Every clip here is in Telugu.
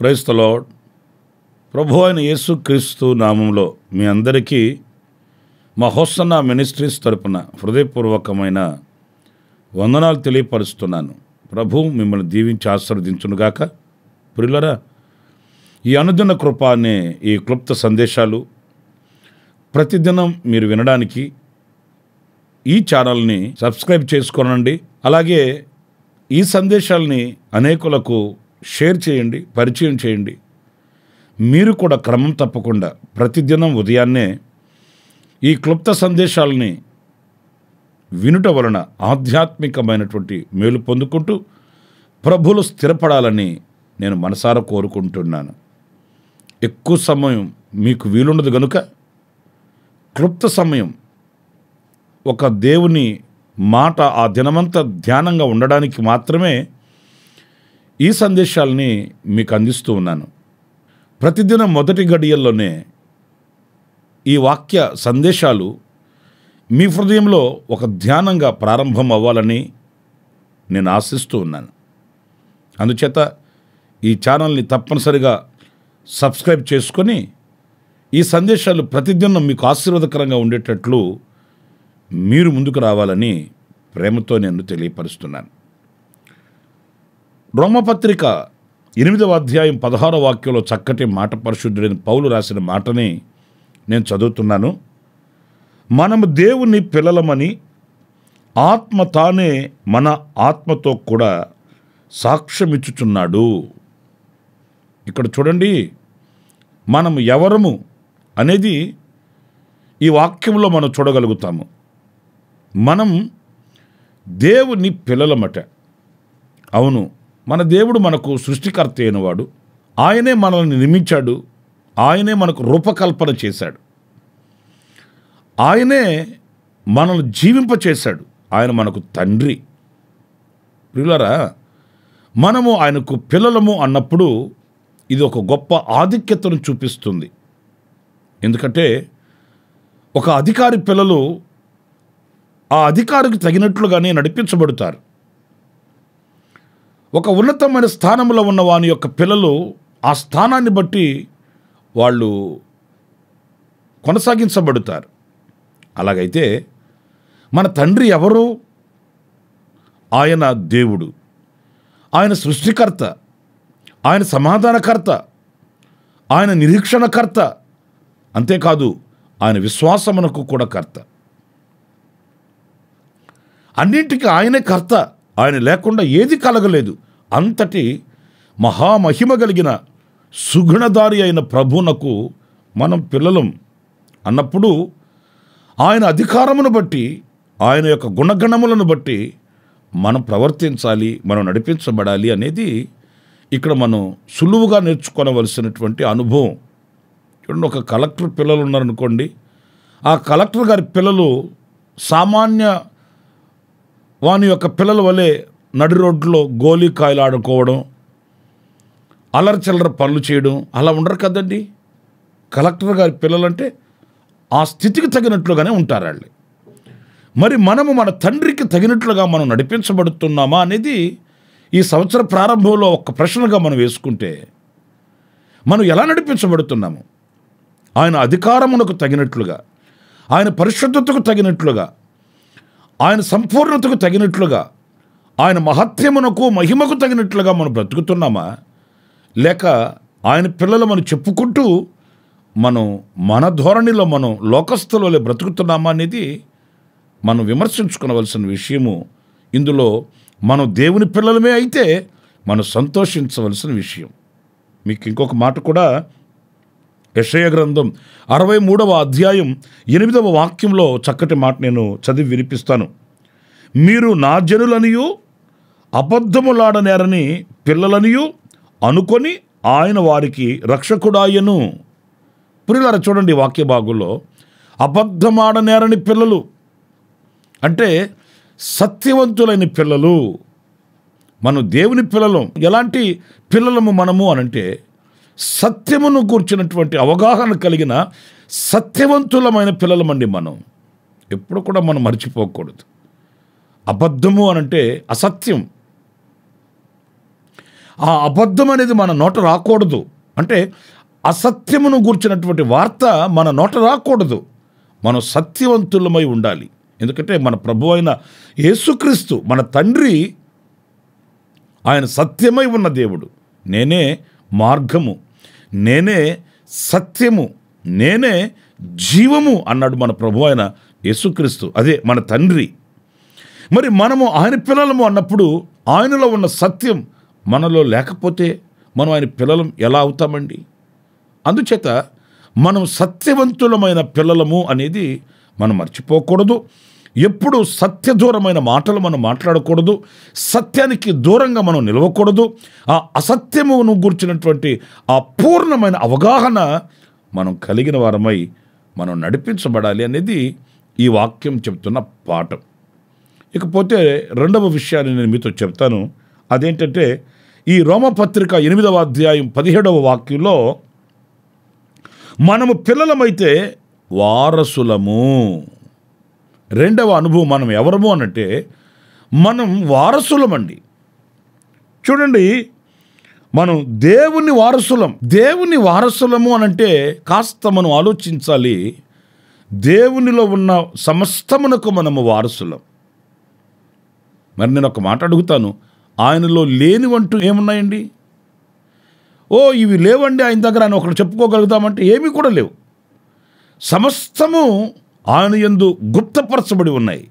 క్రైస్తలాడ్ ప్రభు అయిన యేసుక్రీస్తు నామంలో మీ అందరికీ మా హోసన్న మినిస్ట్రీస్ తరపున హృదయపూర్వకమైన వందనాలు తెలియపరుస్తున్నాను ప్రభు మిమ్మల్ని దీవించి ఆశీర్వదించునుగాక ప్రిల్లరా ఈ అనుదిన కృప అనే ఈ క్లుప్త సందేశాలు ప్రతిదినం మీరు వినడానికి ఈ ఛానల్ని సబ్స్క్రైబ్ చేసుకోనండి అలాగే ఈ సందేశాల్ని అనేకులకు షేర్ చేయండి పరిచయం చేయండి మీరు కూడా క్రమం తప్పకుండా ప్రతిదినం ఉదయాన్నే ఈ క్లుప్త సందేశాలని వినుట వలన ఆధ్యాత్మికమైనటువంటి మేలు పొందుకుంటూ ప్రభులు స్థిరపడాలని నేను మనసారా కోరుకుంటున్నాను ఎక్కువ సమయం మీకు వీలుండదు గనుక క్లుప్త సమయం ఒక దేవుని మాట ఆ దినమంతా ధ్యానంగా ఉండడానికి మాత్రమే ఈ సందేశాలని మీకు అందిస్తూ ఉన్నాను ప్రతిదిన మొదటి గడియల్లోనే ఈ వాక్య సందేశాలు మీ హృదయంలో ఒక ధ్యానంగా ప్రారంభం అవ్వాలని నేను ఆశిస్తూ ఉన్నాను అందుచేత ఈ ఛానల్ని తప్పనిసరిగా సబ్స్క్రైబ్ చేసుకొని ఈ సందేశాలు ప్రతిదినం మీకు ఆశీర్వాదకరంగా ఉండేటట్లు మీరు ముందుకు రావాలని ప్రేమతో నేను తెలియపరుస్తున్నాను బ్రహ్మపత్రిక ఎనిమిదవ అధ్యాయం పదహారో వాక్యంలో చక్కటి మాట పరిశుద్ధుడైన పౌలు రాసిన మాటని నేను చదువుతున్నాను మనము దేవుని పిల్లలమని ఆత్మ తానే మన ఆత్మతో కూడా సాక్ష్యమిచ్చుచున్నాడు ఇక్కడ చూడండి మనము ఎవరము అనేది ఈ వాక్యంలో మనం చూడగలుగుతాము మనం దేవుని పిల్లలమట అవును మన దేవుడు మనకు సృష్టికర్త అయినవాడు ఆయనే మనల్ని నిర్మించాడు ఆయనే మనకు రూపకల్పన చేశాడు ఆయనే మనల్ని జీవింపచేశాడు ఆయన మనకు తండ్రి పిల్లరా మనము ఆయనకు పిల్లలము అన్నప్పుడు ఇది ఒక గొప్ప ఆధిక్యతను చూపిస్తుంది ఎందుకంటే ఒక అధికారి పిల్లలు ఆ అధికారికి తగినట్లుగానే నడిపించబడతారు ఒక ఉన్నతమైన స్థానంలో ఉన్న వాని యొక్క పిల్లలు ఆ స్థానాన్ని బట్టి వాళ్ళు కొనసాగించబడుతారు అలాగైతే మన తండ్రి ఎవరు ఆయన దేవుడు ఆయన సృష్టికర్త ఆయన సమాధానకర్త ఆయన నిరీక్షణకర్త అంతేకాదు ఆయన విశ్వాసమునకు కూడా కర్త అన్నింటికి ఆయనే కర్త ఆయన లేకుండా ఏది కలగలేదు అంతటి మహామహిమ కలిగిన సుగుణధారి అయిన ప్రభునకు మనం పిల్లలం అన్నప్పుడు ఆయన అధికారమును బట్టి ఆయన యొక్క గుణగణములను బట్టి మనం ప్రవర్తించాలి మనం నడిపించబడాలి అనేది ఇక్కడ మనం సులువుగా నేర్చుకోవలసినటువంటి అనుభవం చూడండి ఒక కలెక్టర్ పిల్లలు ఉన్నారనుకోండి ఆ కలెక్టర్ గారి పిల్లలు సామాన్య వాని యొక్క పిల్లల వలె నడి రోడ్లో గోళీకాయలు ఆడుకోవడం అలర్చల్లర పనులు చేయడం అలా ఉండరు కదండి కలెక్టర్ గారి పిల్లలంటే ఆ స్థితికి తగినట్లుగానే ఉంటారు వాళ్ళు మరి మనము మన తండ్రికి తగినట్లుగా మనం నడిపించబడుతున్నామా అనేది ఈ సంవత్సర ప్రారంభంలో ఒక ప్రశ్నగా మనం వేసుకుంటే మనం ఎలా నడిపించబడుతున్నాము ఆయన అధికారమునకు తగినట్లుగా ఆయన పరిశుద్ధతకు తగినట్లుగా ఆయన సంపూర్ణతకు తగినట్లుగా ఆయన మహత్యమునకు మహిమకు తగినట్లుగా మనం బ్రతుకుతున్నామా లేక ఆయన పిల్లలు మనం చెప్పుకుంటూ మనం మన ధోరణిలో మనం లోకస్థులలో బ్రతుకుతున్నామా అనేది మనం విమర్శించుకోవలసిన విషయము ఇందులో మనం దేవుని పిల్లలమే అయితే మనం సంతోషించవలసిన విషయం మీకు ఇంకొక మాట కూడా యషయ గ్రంథం అరవై మూడవ అధ్యాయం ఎనిమిదవ వాక్యంలో చక్కటి మాట నేను చదివి వినిపిస్తాను మీరు నా జనులనియు అబద్ధములాడనేరని పిల్లలనియు అనుకొని ఆయన వారికి రక్షకుడాయను పురిలారా చూడండి వాక్య భాగంలో అబద్ధమాడనేరని పిల్లలు అంటే సత్యవంతులైన పిల్లలు మనం దేవుని పిల్లలం ఎలాంటి పిల్లలము మనము అనంటే సత్యమును కూర్చున్నటువంటి అవగాహన కలిగిన సత్యవంతులమైన పిల్లలమండి మనం ఎప్పుడు కూడా మనం మర్చిపోకూడదు అబద్ధము అనంటే అసత్యం ఆ అబద్ధం అనేది మన నోట రాకూడదు అంటే అసత్యమును గూర్చినటువంటి వార్త మన నోట రాకూడదు మనం సత్యవంతులమై ఉండాలి ఎందుకంటే మన ప్రభు అయిన యేసుక్రీస్తు మన తండ్రి ఆయన సత్యమై ఉన్న దేవుడు నేనే మార్గము నేనే సత్యము నేనే జీవము అన్నాడు మన ప్రభు ఆయన యేసుక్రీస్తు అదే మన తండ్రి మరి మనము ఆయన పిల్లలము అన్నప్పుడు ఆయనలో ఉన్న సత్యం మనలో లేకపోతే మనం ఆయన పిల్లలం ఎలా అవుతామండి అందుచేత మనం సత్యవంతులమైన పిల్లలము అనేది మనం మర్చిపోకూడదు ఎప్పుడు సత్య దూరమైన మాటలు మనం మాట్లాడకూడదు సత్యానికి దూరంగా మనం నిలవకూడదు ఆ అసత్యమును గుర్చినటువంటి ఆ పూర్ణమైన అవగాహన మనం కలిగిన వారమై మనం నడిపించబడాలి అనేది ఈ వాక్యం చెప్తున్న పాఠం ఇకపోతే రెండవ విషయాన్ని నేను మీతో చెప్తాను అదేంటంటే ఈ రోమపత్రిక ఎనిమిదవ అధ్యాయం పదిహేడవ వాక్యంలో మనము పిల్లలమైతే వారసులము రెండవ అనుభవం మనం ఎవరము అనంటే మనం వారసులమండి చూడండి మనం దేవుని వారసులం దేవుని వారసులము అనంటే కాస్త మనం ఆలోచించాలి దేవునిలో ఉన్న సమస్తమునకు మనము వారసులం మరి నేను ఒక మాట అడుగుతాను ఆయనలో లేనివంటూ ఏమున్నాయండి ఓ ఇవి లేవండి ఆయన దగ్గర అని ఒకరు చెప్పుకోగలుగుతామంటే ఏమీ కూడా లేవు సమస్తము ఆయన ఎందు గుప్తపరచబడి ఉన్నాయి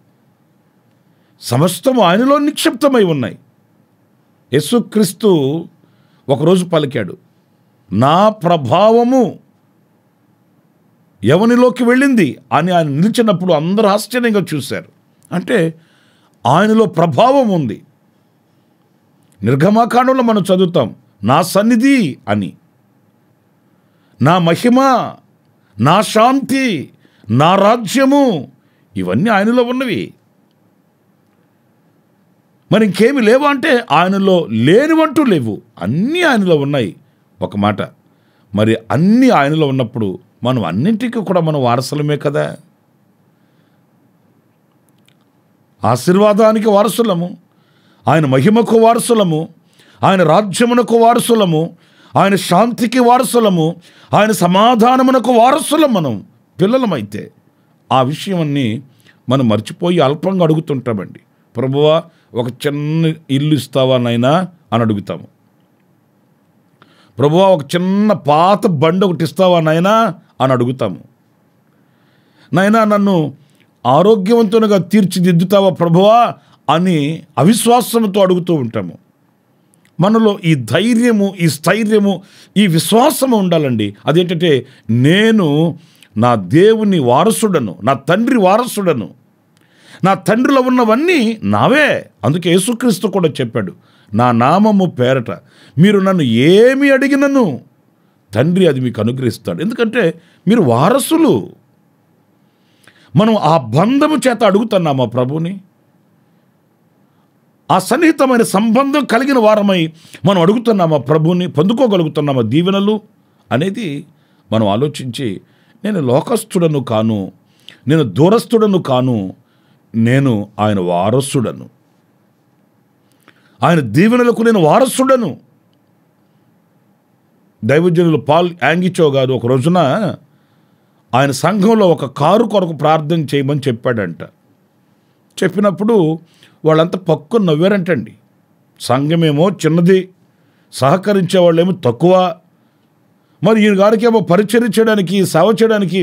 సమస్తము ఆయనలో నిక్షిప్తమై ఉన్నాయి యేసుక్రీస్తు ఒకరోజు పలికాడు నా ప్రభావము ఎవనిలోకి వెళ్ళింది అని ఆయన నిలిచినప్పుడు అందరూ ఆశ్చర్యంగా చూశారు అంటే ఆయనలో ప్రభావం ఉంది నిర్గమాకాండంలో మనం చదువుతాం నా సన్నిధి అని నా మహిమ నా శాంతి నా రాజ్యము ఇవన్నీ ఆయనలో ఉన్నవి మరి ఇంకేమి లేవు అంటే ఆయనలో లేనివంటూ లేవు అన్నీ ఆయనలో ఉన్నాయి ఒక మాట మరి అన్నీ ఆయనలో ఉన్నప్పుడు మనం అన్నింటికి కూడా మనం వారసులమే కదా ఆశీర్వాదానికి వారసులము ఆయన మహిమకు వారసులము ఆయన రాజ్యమునకు వారసులము ఆయన శాంతికి వారసులము ఆయన సమాధానమునకు వారసులం మనం పిల్లలమైతే ఆ విషయాన్ని మనం మర్చిపోయి అల్పంగా అడుగుతుంటామండి ప్రభువా ఒక చిన్న ఇల్లు ఇస్తావా నైనా అని అడుగుతాము ప్రభువా ఒక చిన్న పాత బండి ఒకటి ఇస్తావా నాయనా అని అడుగుతాము నాయనా నన్ను ఆరోగ్యవంతునిగా తీర్చిదిద్దుతావా ప్రభువా అని అవిశ్వాసంతో అడుగుతూ ఉంటాము మనలో ఈ ధైర్యము ఈ స్థైర్యము ఈ విశ్వాసము ఉండాలండి అదేంటంటే నేను నా దేవుని వారసుడను నా తండ్రి వారసుడను నా తండ్రిలో ఉన్నవన్నీ నావే అందుకే యేసుక్రీస్తు కూడా చెప్పాడు నా నామము పేరట మీరు నన్ను ఏమి అడిగినను తండ్రి అది మీకు అనుగ్రహిస్తాడు ఎందుకంటే మీరు వారసులు మనం ఆ బంధము చేత అడుగుతున్నామా ప్రభుని ఆ సన్నిహితమైన సంబంధం కలిగిన వారమై మనం అడుగుతున్నామా ప్రభుని పొందుకోగలుగుతున్నామా దీవెనలు అనేది మనం ఆలోచించి నేను లోకస్తుడను కాను నేను దూరస్థుడను కాను నేను ఆయన వారసుడను ఆయన దీవెనలకు నేను వారసుడను దైవజనులు పాల్ యాంగిచో గారు ఒక రోజున ఆయన సంఘంలో ఒక కారు కొరకు ప్రార్థన చేయమని చెప్పాడంట చెప్పినప్పుడు వాళ్ళంతా పక్కు నవ్వారంటండి సంఘమేమో చిన్నది సహకరించే వాళ్ళేమో తక్కువ మరి ఈ గారికేమో పరిచయం చేయడానికి సేవ చేయడానికి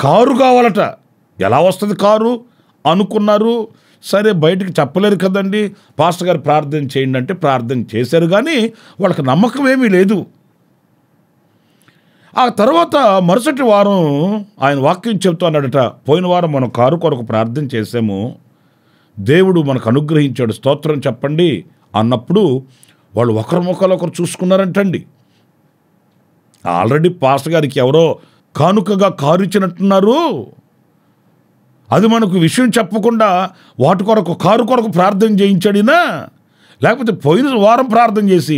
కారు కావాలట ఎలా వస్తుంది కారు అనుకున్నారు సరే బయటకు చెప్పలేరు కదండి పాస్టర్ గారు ప్రార్థన చేయండి అంటే ప్రార్థన చేశారు కానీ వాళ్ళకి నమ్మకం ఏమీ లేదు ఆ తర్వాత మరుసటి వారం ఆయన వాక్యం చెప్తూ అన్నాడట పోయిన వారం మనం కారు కొరకు ప్రార్థన చేసాము దేవుడు మనకు అనుగ్రహించాడు స్తోత్రం చెప్పండి అన్నప్పుడు వాళ్ళు ఒకరి ముఖాలు ఒకరు చూసుకున్నారంటండి ఆల్రెడీ పాస్టర్ గారికి ఎవరో కానుకగా కారు ఇచ్చినట్టున్నారు అది మనకు విషయం చెప్పకుండా వాటి కొరకు కారు కొరకు ప్రార్థన చేయించడినా లేకపోతే పోయిన వారం ప్రార్థన చేసి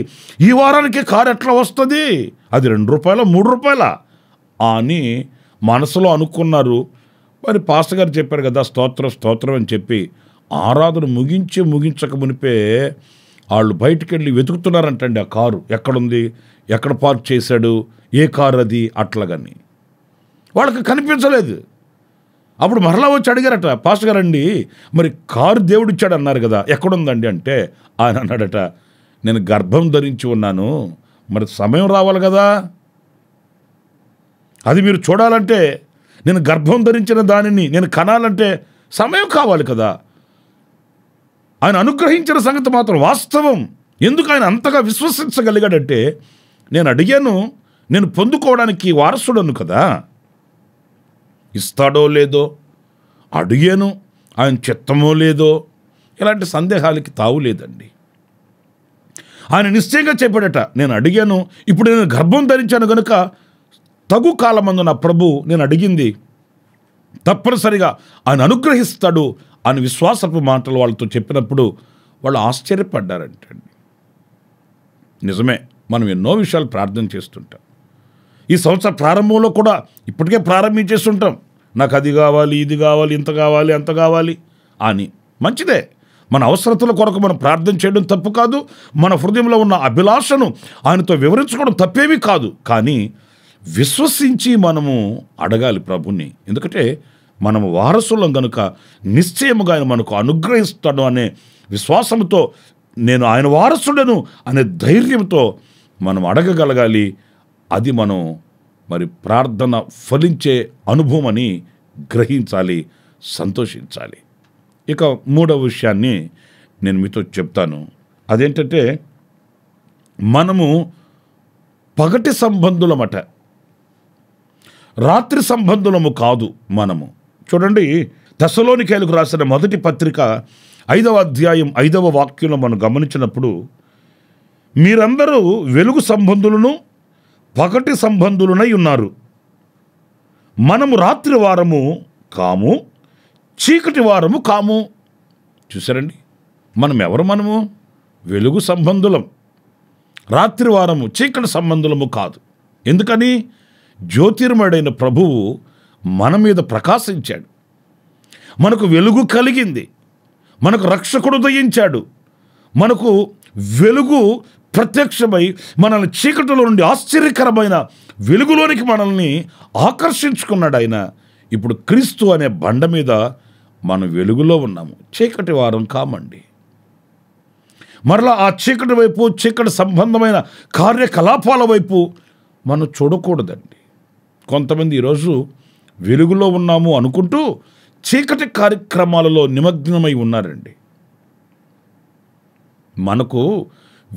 ఈ వారానికి కారు ఎట్లా వస్తుంది అది రెండు రూపాయల మూడు రూపాయల అని మనసులో అనుకున్నారు మరి పాస్టర్ గారు చెప్పారు కదా స్తోత్రం స్తోత్రం అని చెప్పి ఆరాధన ముగించి ముగించక మునిపే వాళ్ళు బయటికి వెళ్ళి వెతుకుతున్నారంటండి ఆ కారు ఎక్కడుంది ఎక్కడ పార్క్ చేశాడు ఏ కారు అది అట్లాగని వాళ్ళకి కనిపించలేదు అప్పుడు మరలా వచ్చి అడిగారట పాస్టర్ గారండి మరి కారు దేవుడిచ్చాడు అన్నారు కదా ఎక్కడుందండి అంటే ఆయన అన్నాడట నేను గర్భం ధరించి ఉన్నాను మరి సమయం రావాలి కదా అది మీరు చూడాలంటే నేను గర్భం ధరించిన దానిని నేను కనాలంటే సమయం కావాలి కదా ఆయన అనుగ్రహించిన సంగతి మాత్రం వాస్తవం ఎందుకు ఆయన అంతగా విశ్వసించగలిగాడంటే నేను అడిగాను నేను పొందుకోవడానికి వారసుడను కదా ఇస్తాడో లేదో అడిగాను ఆయన చిత్తమో లేదో ఇలాంటి సందేహాలకి తావు లేదండి ఆయన నిశ్చయంగా చెప్పాడట నేను అడిగాను ఇప్పుడు నేను గర్భం ధరించాను కనుక తగు కాలమందు నా ప్రభు నేను అడిగింది తప్పనిసరిగా ఆయన అనుగ్రహిస్తాడు అని విశ్వాసపు మాటలు వాళ్ళతో చెప్పినప్పుడు వాళ్ళు ఆశ్చర్యపడ్డారంటండి నిజమే మనం ఎన్నో విషయాలు ప్రార్థన చేస్తుంటాం ఈ సంవత్సర ప్రారంభంలో కూడా ఇప్పటికే ప్రారంభించేస్తుంటాం నాకు అది కావాలి ఇది కావాలి ఇంత కావాలి అంత కావాలి అని మంచిదే మన అవసరతల కొరకు మనం ప్రార్థన చేయడం తప్పు కాదు మన హృదయంలో ఉన్న అభిలాషను ఆయనతో వివరించుకోవడం తప్పేమీ కాదు కానీ విశ్వసించి మనము అడగాలి ప్రభుని ఎందుకంటే మనం వారసులం గనుక నిశ్చయముగా ఆయన మనకు అనుగ్రహిస్తాడు అనే విశ్వాసంతో నేను ఆయన వారసుడను అనే ధైర్యంతో మనం అడగగలగాలి అది మనం మరి ప్రార్థన ఫలించే అనుభవం అని గ్రహించాలి సంతోషించాలి ఇక మూడవ విషయాన్ని నేను మీతో చెప్తాను అదేంటంటే మనము పగటి సంబంధులమట రాత్రి సంబంధులము కాదు మనము చూడండి దశలోనికాయలకు రాసిన మొదటి పత్రిక ఐదవ అధ్యాయం ఐదవ వాక్యంలో మనం గమనించినప్పుడు మీరందరూ వెలుగు సంబంధులను పగటి సంబంధులనై ఉన్నారు మనము రాత్రి వారము కాము చీకటి వారము కాము చూసారండి మనం ఎవరు మనము వెలుగు సంబంధులం రాత్రి వారము చీకటి సంబంధులము కాదు ఎందుకని జ్యోతిర్మడైన ప్రభువు మన మీద ప్రకాశించాడు మనకు వెలుగు కలిగింది మనకు రక్షకుడు దయించాడు మనకు వెలుగు ప్రత్యక్షమై మనల్ని చీకటిలో నుండి ఆశ్చర్యకరమైన వెలుగులోనికి మనల్ని ఆకర్షించుకున్నాడు ఆయన ఇప్పుడు క్రీస్తు అనే బండ మీద మనం వెలుగులో ఉన్నాము చీకటి వారం కామండి మరలా ఆ చీకటి వైపు చీకటి సంబంధమైన కార్యకలాపాల వైపు మనం చూడకూడదండి కొంతమంది ఈరోజు వెలుగులో ఉన్నాము అనుకుంటూ చీకటి కార్యక్రమాలలో నిమగ్నమై ఉన్నారండి మనకు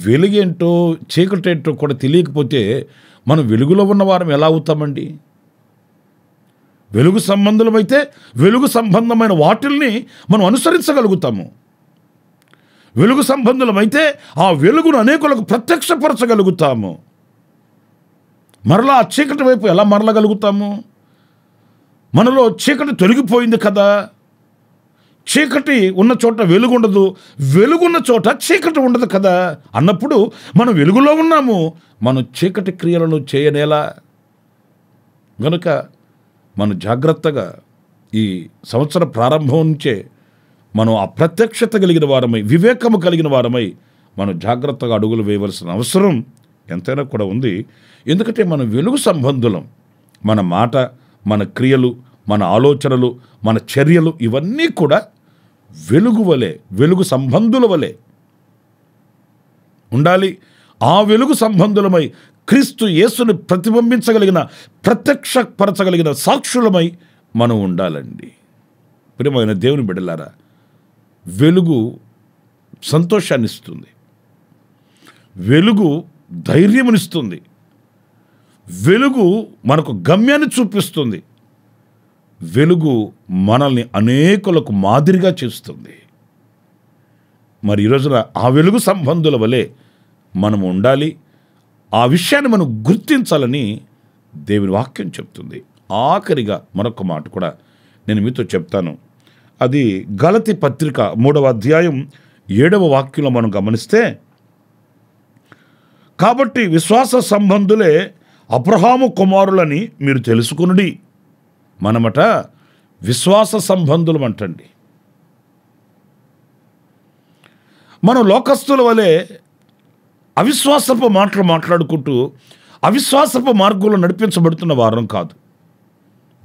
వెలుగేంటో చీకటేంటో కూడా తెలియకపోతే మనం వెలుగులో ఉన్న వారం ఎలా అవుతామండి వెలుగు సంబంధులమైతే వెలుగు సంబంధమైన వాటిల్ని మనం అనుసరించగలుగుతాము వెలుగు సంబంధులమైతే ఆ వెలుగును అనేకులకు ప్రత్యక్షపరచగలుగుతాము మరలా ఆ చీకటి వైపు ఎలా మరలగలుగుతాము మనలో చీకటి తొలగిపోయింది కదా చీకటి ఉన్న చోట వెలుగు ఉండదు వెలుగున్న చోట చీకటి ఉండదు కదా అన్నప్పుడు మనం వెలుగులో ఉన్నాము మనం చీకటి క్రియలను చేయనేలా గనుక మనం జాగ్రత్తగా ఈ సంవత్సర ప్రారంభం నుంచే మనం అప్రత్యక్షత కలిగిన వారమై వివేకము కలిగిన వారమై మనం జాగ్రత్తగా అడుగులు వేయవలసిన అవసరం ఎంతైనా కూడా ఉంది ఎందుకంటే మనం వెలుగు సంబంధులం మన మాట మన క్రియలు మన ఆలోచనలు మన చర్యలు ఇవన్నీ కూడా వెలుగు వలె వెలుగు సంబంధుల వలె ఉండాలి ఆ వెలుగు సంబంధులమై క్రీస్తు యేసుని ప్రతిబింబించగలిగిన ప్రత్యక్షపరచగలిగిన సాక్షులమై మనం ఉండాలండి ప్రియమైన దేవుని బిడ్డలారా వెలుగు సంతోషాన్ని ఇస్తుంది వెలుగు ధైర్యమునిస్తుంది వెలుగు మనకు గమ్యాన్ని చూపిస్తుంది వెలుగు మనల్ని అనేకులకు మాదిరిగా చేస్తుంది మరి ఈరోజున ఆ వెలుగు సంబంధుల వలె మనం ఉండాలి ఆ విషయాన్ని మనం గుర్తించాలని దేవుని వాక్యం చెప్తుంది ఆఖరిగా మరొక మాట కూడా నేను మీతో చెప్తాను అది గలతి పత్రిక మూడవ అధ్యాయం ఏడవ వాక్యంలో మనం గమనిస్తే కాబట్టి విశ్వాస సంబంధులే అబ్రహాము కుమారులని మీరు తెలుసుకునుడి మనమట విశ్వాస సంబంధులు అంటండి మనం లోకస్తుల వలె అవిశ్వాసపు మాటలు మాట్లాడుకుంటూ అవిశ్వాసపు మార్గంలో నడిపించబడుతున్న వారం కాదు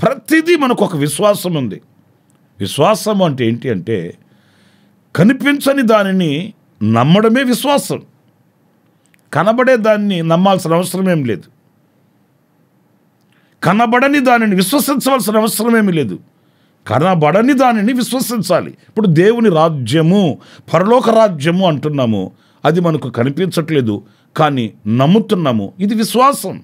ప్రతిదీ మనకు ఒక విశ్వాసం ఉంది విశ్వాసం అంటే ఏంటి అంటే కనిపించని దానిని నమ్మడమే విశ్వాసం కనబడే దాన్ని నమ్మాల్సిన అవసరం ఏం లేదు కనబడని దానిని విశ్వసించవలసిన అవసరం ఏమీ లేదు కనబడని దానిని విశ్వసించాలి ఇప్పుడు దేవుని రాజ్యము పరలోక రాజ్యము అంటున్నాము అది మనకు కనిపించట్లేదు కానీ నమ్ముతున్నాము ఇది విశ్వాసం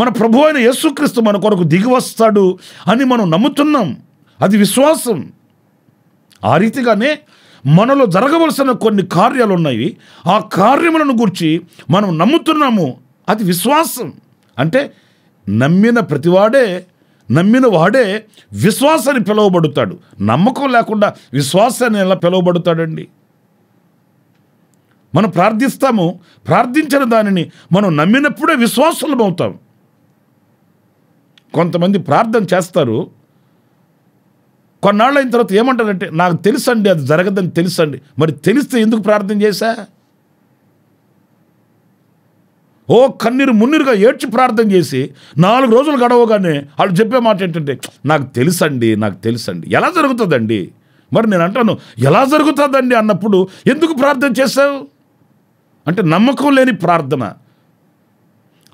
మన ప్రభు అయిన యేసుక్రీస్తు మన కొరకు దిగి వస్తాడు అని మనం నమ్ముతున్నాం అది విశ్వాసం ఆ రీతిగానే మనలో జరగవలసిన కొన్ని కార్యాలు ఉన్నాయి ఆ కార్యములను గురించి మనం నమ్ముతున్నాము అది విశ్వాసం అంటే నమ్మిన ప్రతివాడే నమ్మిన వాడే విశ్వాసాన్ని పిలువబడుతాడు నమ్మకం లేకుండా విశ్వాసాన్ని ఎలా పిలువబడుతాడండి మనం ప్రార్థిస్తాము ప్రార్థించిన దానిని మనం నమ్మినప్పుడే విశ్వాసులం అవుతాం కొంతమంది ప్రార్థన చేస్తారు కొన్నాళ్ళు అయిన తర్వాత ఏమంటారంటే నాకు తెలుసండి అది జరగదని తెలుసండి మరి తెలిస్తే ఎందుకు ప్రార్థన చేశా ఓ కన్నీరు మున్నీరుగా ఏడ్చి ప్రార్థన చేసి నాలుగు రోజులు గడవగానే వాళ్ళు చెప్పే మాట ఏంటంటే నాకు తెలుసండి నాకు తెలుసండి ఎలా జరుగుతుందండి మరి నేను అంటాను ఎలా జరుగుతుందండి అన్నప్పుడు ఎందుకు ప్రార్థన చేశావు అంటే నమ్మకం లేని ప్రార్థన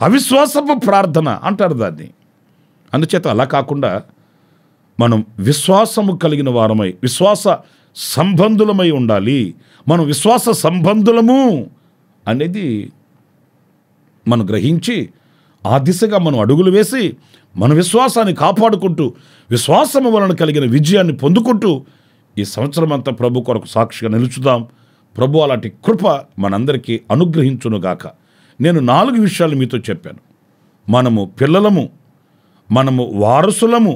అవిశ్వాసపు ప్రార్థన అంటారు దాన్ని అందుచేత అలా కాకుండా మనం విశ్వాసము కలిగిన వారమై విశ్వాస సంబంధులమై ఉండాలి మనం విశ్వాస సంబంధులము అనేది మనం గ్రహించి ఆ దిశగా మనం అడుగులు వేసి మన విశ్వాసాన్ని కాపాడుకుంటూ విశ్వాసము వలన కలిగిన విజయాన్ని పొందుకుంటూ ఈ సంవత్సరం అంతా ప్రభు కొరకు సాక్షిగా నిలుచుదాం ప్రభు అలాంటి కృప మనందరికీ అనుగ్రహించునుగాక నేను నాలుగు విషయాలు మీతో చెప్పాను మనము పిల్లలము మనము వారసులము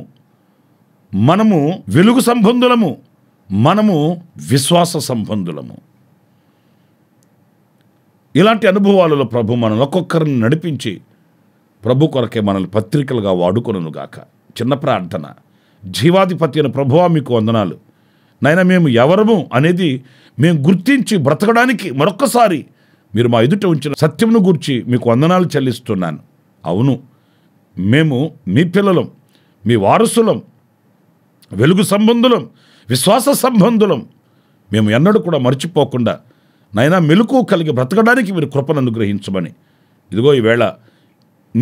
మనము వెలుగు సంబంధులము మనము విశ్వాస సంబంధులము ఇలాంటి అనుభవాలలో ప్రభు మనల్ని ఒక్కొక్కరిని నడిపించి ప్రభు కొరకే మనల్ని పత్రికలుగా వాడుకొనుగాక చిన్న ప్రార్థన జీవాధిపతి అయిన ప్రభువా మీకు వందనాలు నైనా మేము ఎవరము అనేది మేము గుర్తించి బ్రతకడానికి మరొక్కసారి మీరు మా ఎదుట ఉంచిన సత్యంను గురించి మీకు వందనాలు చెల్లిస్తున్నాను అవును మేము మీ పిల్లలం మీ వారసులం వెలుగు సంబంధులం విశ్వాస సంబంధులం మేము ఎన్నడూ కూడా మర్చిపోకుండా నాయన మెలకు కలిగి బ్రతకడానికి మీరు కృపను అనుగ్రహించమని ఇదిగో ఈవేళ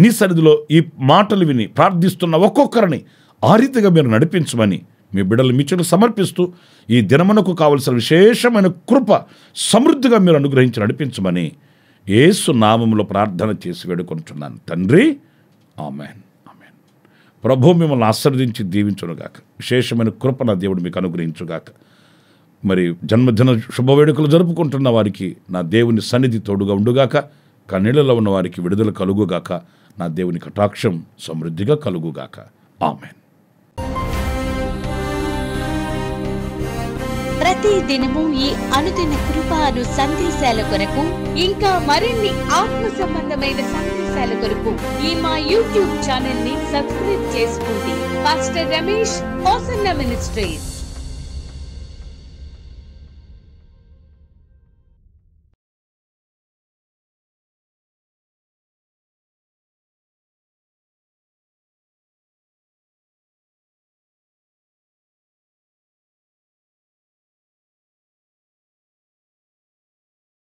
నీ సరిధిలో ఈ మాటలు విని ప్రార్థిస్తున్న ఒక్కొక్కరిని ఆ రీతిగా మీరు నడిపించమని మీ బిడ్డలు మిచ్చులు సమర్పిస్తూ ఈ దినమునకు కావలసిన విశేషమైన కృప సమృద్ధిగా మీరు అనుగ్రహించి నడిపించమని ఏసు నామంలో ప్రార్థన చేసి వేడుకుంటున్నాను తండ్రి ఆమెన్ ఆమెన్ ప్రభు మిమ్మల్ని ఆశ్రవదించి దీవించునుగాక విశేషమైన కృప నా దేవుడు మీకు అనుగ్రహించుగాక మరి జన్మదిన శుభ వేడుకలు జరుపుకుంటున్న వారికి నా దేవుని సన్నిధి తోడుగా ఉండుగాక కన్నీళ్ళలో ఉన్న వారికి విడుదల కలుగుగాక నా దేవుని కటాక్షం సమృద్ధిగా కలుగుగాక ఆమె ప్రతి దినము ఈ అనుదిన కృపాను సందేశాల కొరకు ఇంకా మరిన్ని ఆత్మ సంబంధమైన సందేశాల కొరకు ఈ మా యూట్యూబ్ ఛానల్ ని సబ్స్క్రైబ్ చేసుకోండి పాస్టర్ రమేష్ హోసన్న మినిస్ట్రీస్